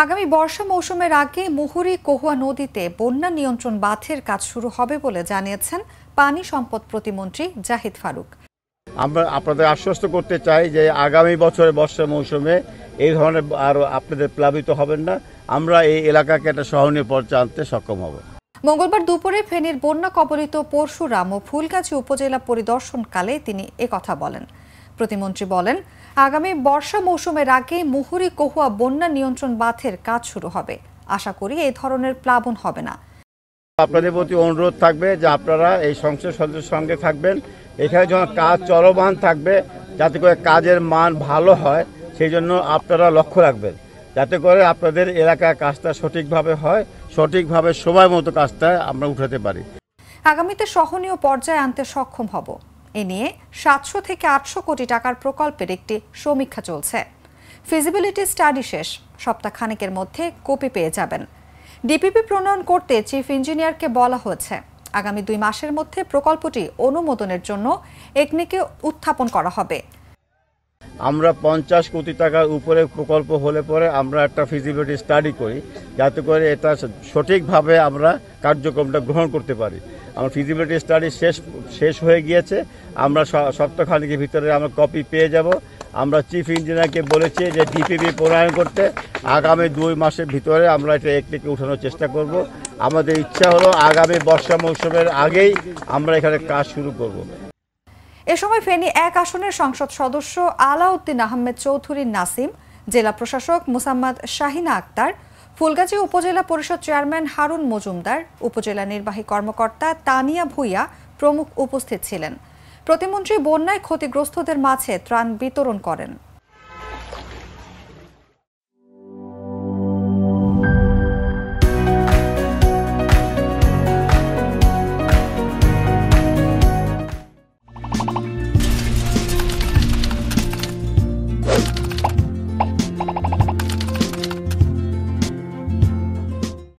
আগামী বর্ষা মৌসুমের আগে মুহুরী কহুয়া নদীতে বন্যা নিয়ন্ত্রণ বাঁধের কাজ শুরু হবে বলে জানিয়েছেন পানি সম্পদ প্রতিমন্ত্রী জাহিদ ফারুক আমরা আপনাদের আশ্বস্ত করতে চাই যে আগামী বছরের বর্ষা মৌসুমে এই ধরনের আর আপনাদের প্লাবিত হবেন না আমরা এই এলাকাকে একটা সহনীয় পর্যায়ে আনতে সক্ষম হব মঙ্গলবার দুপুরে ফেনীর বন্যা কবলিত পরশুরাম ও ফুলগাছি উপজেলা পরিদর্শনকালে তিনি একথা বলেন প্রতিমন্ত্রী বলেন আগামী বর্ষা মৌসুমের আগে মুহুরি কহুয়া বন্যা নিয়ন্ত্রণ বাঁধের কাজ শুরু হবে আশা করি এই ধরনের প্লাবন হবে না আপনাদের প্রতি অনুরোধ থাকবে যে আপনারা এই সংসদ সদস্যের সঙ্গে থাকবেন এখানে যখন কাজ চলমান থাকবে যাতে করে কাজের মান ভালো হয় সেই জন্য আপনারা লক্ষ্য রাখবেন যাতে করে আপনাদের এলাকার কাজটা সঠিকভাবে হয় সঠিকভাবে সময় মতো কাজটা আমরা উঠাতে পারি আগামীতে সহনীয় পর্যায়ে আনতে সক্ষম হব এ নিয়ে সাতশো থেকে আটশো কোটি টাকার প্রকল্পের একটি সমীক্ষা চলছে ফিজিবিলিটি স্টাডি শেষ সপ্তাহখানেকের মধ্যে কপি পেয়ে যাবেন ডিপিপি প্রণয়ন করতে চিফ ইঞ্জিনিয়ারকে বলা হয়েছে আগামী দুই মাসের মধ্যে প্রকল্পটি অনুমোদনের জন্য একনিকে উত্থাপন করা হবে আমরা পঞ্চাশ কোটি টাকার উপরে প্রকল্প হলে পরে আমরা একটা ফিজিবিলিটি স্টাডি করি যাতে করে এটা সঠিকভাবে আমরা কার্যক্রমটা গ্রহণ করতে পারি আমার ফিজিবিলিটি স্টাডি শেষ শেষ হয়ে গিয়েছে আমরা সপ্তাহখানিকের ভিতরে আমরা কপি পেয়ে যাব আমরা চিফ ইঞ্জিনিয়ারকে বলেছি যে ডিপিপি প্রণয়ন করতে আগামী দুই মাসের ভিতরে আমরা এটা একটিকে উঠানোর চেষ্টা করব আমাদের ইচ্ছা হলো আগামী বর্ষা মৌসুমের আগেই আমরা এখানে কাজ শুরু করব। এ সময় ফেনী এক আসনের সংসদ সদস্য আলাউদ্দিন আহমেদ চৌধুরী নাসিম জেলা প্রশাসক মুসাম্মদ শাহিনা আক্তার ফুলগাজী উপজেলা পরিষদ চেয়ারম্যান হারুন মজুমদার উপজেলা নির্বাহী কর্মকর্তা তানিয়া ভুইয়া প্রমুখ উপস্থিত ছিলেন প্রতিমন্ত্রী বন্যায় ক্ষতিগ্রস্তদের মাঝে ত্রাণ বিতরণ করেন